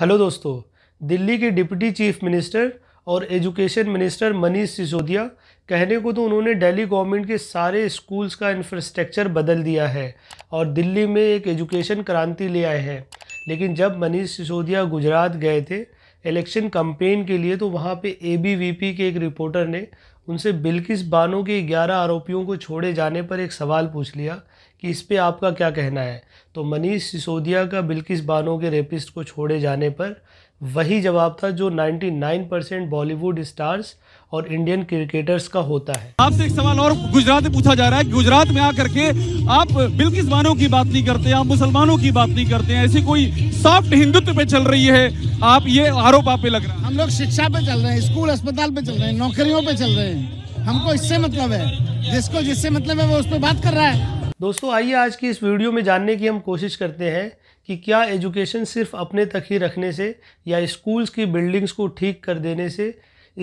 hello दोस्तों दिल्ली के deputy chief minister और एजुकेशन मिनिस्टर मनीष सिसोदिया कहने को तो उन्होंने दिल्ली गवर्नमेंट के सारे स्कूल्स का इंफ्रास्ट्रक्चर बदल दिया है और दिल्ली में एक एजुकेशन क्रांति ले आए हैं लेकिन जब मनीष सिसोदिया गुजरात गए थे इलेक्शन कंपेन के लिए तो वहाँ पे ए के एक रिपोर्टर ने उनसे बिल्किस बानो के ग्यारह आरोपियों को छोड़े जाने पर एक सवाल पूछ लिया कि इस पे आपका क्या कहना है तो मनीष सिसोदिया का बिल्किस बानो के रेपिस्ट को छोड़े जाने पर वही जवाब था जो 99 परसेंट बॉलीवुड स्टार्स और इंडियन क्रिकेटर्स का होता है आपसे एक सवाल और गुजरात में पूछा जा रहा है गुजरात में आकर के आप बिल्किस बानों की बात नहीं करते आप मुसलमानों की बात नहीं करते हैं ऐसी कोई सॉफ्ट हिंदुत्व पे चल रही है आप ये आरोप आप पे लग रहा है हम लोग शिक्षा पे चल रहे हैं स्कूल अस्पताल पे चल रहे हैं नौकरियों पे चल रहे हैं हमको इससे मतलब है जिसको जिससे मतलब है वो उस पर बात कर रहा है दोस्तों आइए आज की इस वीडियो में जानने की हम कोशिश करते हैं कि क्या एजुकेशन सिर्फ अपने तक ही रखने से या स्कूल्स की बिल्डिंग्स को ठीक कर देने से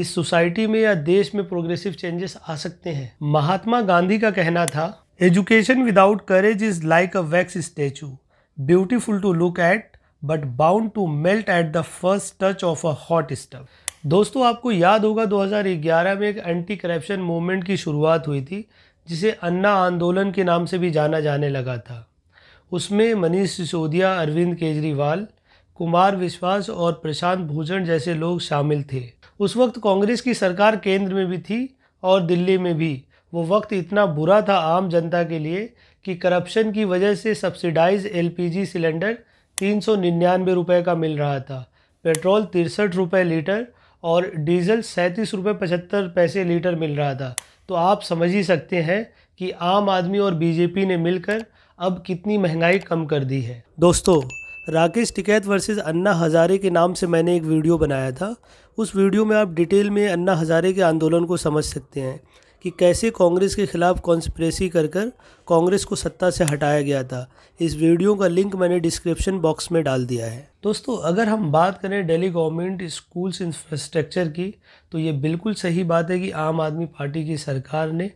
इस सोसाइटी में या देश में प्रोग्रेसिव चेंजेस आ सकते हैं महात्मा गांधी का कहना था education without courage is like a wax statue beautiful to look at but bound to melt at the first touch of a hot stove दोस्तों आपको याद होगा 2011 में एक एंटी करप्शन मूवमेंट की शुरुआत हुई थी जिसे अन्ना आंदोलन के नाम से भी जाना जाने लगा था उसमें मनीष सिसोदिया अरविंद केजरीवाल कुमार विश्वास और प्रशांत भूषण जैसे लोग शामिल थे उस वक्त कांग्रेस की सरकार केंद्र में भी थी और दिल्ली में भी वो वक्त इतना बुरा था आम जनता के लिए कि करप्शन की वजह से सब्सिडाइज एल सिलेंडर तीन सौ निन्यानवे रुपये का मिल रहा था पेट्रोल तिरसठ रुपये लीटर और डीजल सैंतीस रुपये पचहत्तर पैसे लीटर मिल रहा था तो आप समझ ही सकते हैं कि आम आदमी और बीजेपी ने मिलकर अब कितनी महंगाई कम कर दी है दोस्तों राकेश टिकैत वर्सेस अन्ना हज़ारे के नाम से मैंने एक वीडियो बनाया था उस वीडियो में आप डिटेल में अन्ना हज़ारे के आंदोलन को समझ सकते हैं कि कैसे कांग्रेस के खिलाफ कॉन्स्परेसी कर कर कांग्रेस को सत्ता से हटाया गया था इस वीडियो का लिंक मैंने डिस्क्रिप्शन बॉक्स में डाल दिया है दोस्तों अगर हम बात करें दिल्ली गवर्नमेंट स्कूल्स इंफ्रास्ट्रक्चर की तो ये बिल्कुल सही बात है कि आम आदमी पार्टी की सरकार ने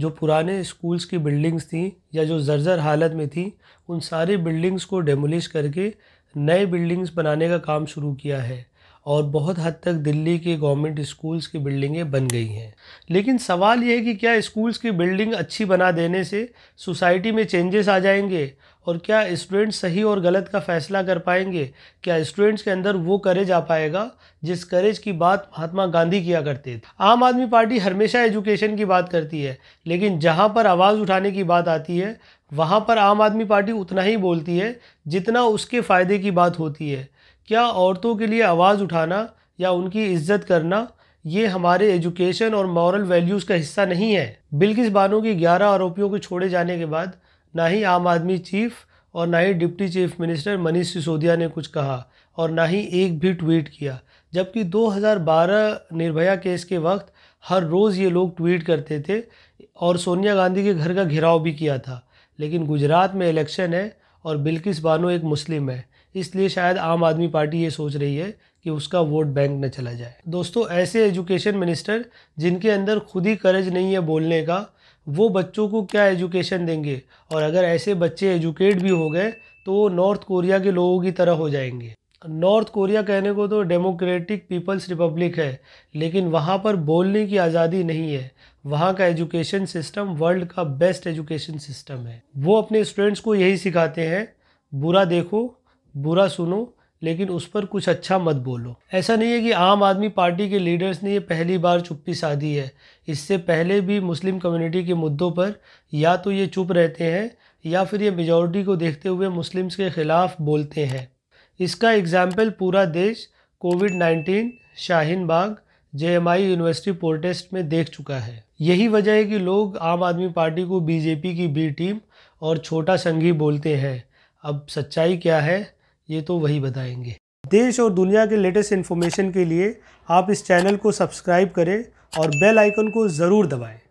जो पुराने स्कूल्स की बिल्डिंग्स थी या जो जर्जर हालत में थी उन सारी बिल्डिंग्स को डेमोलिश करके नए बिल्डिंग्स बनाने का काम शुरू किया है और बहुत हद तक दिल्ली के गवर्नमेंट स्कूल्स की बिल्डिंगें बन गई हैं लेकिन सवाल यह है कि क्या स्कूल्स की बिल्डिंग अच्छी बना देने से सोसाइटी में चेंजेस आ जाएंगे और क्या स्टूडेंट्स सही और गलत का फ़ैसला कर पाएंगे क्या स्टूडेंट्स के अंदर वो करेज आ पाएगा जिस करेज की बात महात्मा गांधी किया करते थे आम आदमी पार्टी हमेशा एजुकेशन की बात करती है लेकिन जहाँ पर आवाज़ उठाने की बात आती है वहाँ पर आम आदमी पार्टी उतना ही बोलती है जितना उसके फ़ायदे की बात होती है क्या औरतों के लिए आवाज़ उठाना या उनकी इज्जत करना ये हमारे एजुकेशन और मॉरल वैल्यूज़ का हिस्सा नहीं है बिल्किस बानो की ग्यारह आरोपियों के छोड़े जाने के बाद ना ही आम आदमी चीफ और ना ही deputy chief minister Manish Sisodia ने कुछ कहा और ना ही एक भी ट्वीट किया जबकि 2012 निर्भया केस के वक्त हर रोज़ ये लोग ट्वीट करते थे और सोनिया गांधी के घर का घेराव भी किया था लेकिन गुजरात में इलेक्शन है और बिल्किस बानो एक मुस्लिम है इसलिए शायद आम आदमी पार्टी ये सोच रही है कि उसका वोट बैंक न चला जाए दोस्तों ऐसे एजुकेशन मिनिस्टर जिनके अंदर खुद ही करज नहीं है बोलने का वो बच्चों को क्या एजुकेशन देंगे और अगर ऐसे बच्चे एजुकेट भी हो गए तो नॉर्थ कोरिया के लोगों की तरह हो जाएंगे नॉर्थ कोरिया कहने को तो डेमोक्रेटिक पीपल्स रिपब्लिक है लेकिन वहाँ पर बोलने की आज़ादी नहीं है वहाँ का एजुकेशन सिस्टम वर्ल्ड का बेस्ट एजुकेशन सिस्टम है वो अपने स्टूडेंट्स को यही सिखाते हैं बुरा देखो बुरा सुनो लेकिन उस पर कुछ अच्छा मत बोलो ऐसा नहीं है कि आम आदमी पार्टी के लीडर्स ने ये पहली बार चुप्पी साधी है इससे पहले भी मुस्लिम कम्युनिटी के मुद्दों पर या तो ये चुप रहते हैं या फिर ये मेजॉरिटी को देखते हुए मुस्लिम्स के ख़िलाफ़ बोलते हैं इसका एग्ज़ाम्पल पूरा देश COVID nineteen Shaheen Bagh J university protest में देख चुका है यही वजह है कि लोग आम आदमी पार्टी को बीजेपी की बी टीम और छोटा संघी बोलते हैं अब सच्चाई क्या है ये तो वही बताएंगे देश और दुनिया के लेटेस्ट इन्फॉर्मेशन के लिए आप इस चैनल को सब्सक्राइब करें और बेल आइकन को ज़रूर दबाएं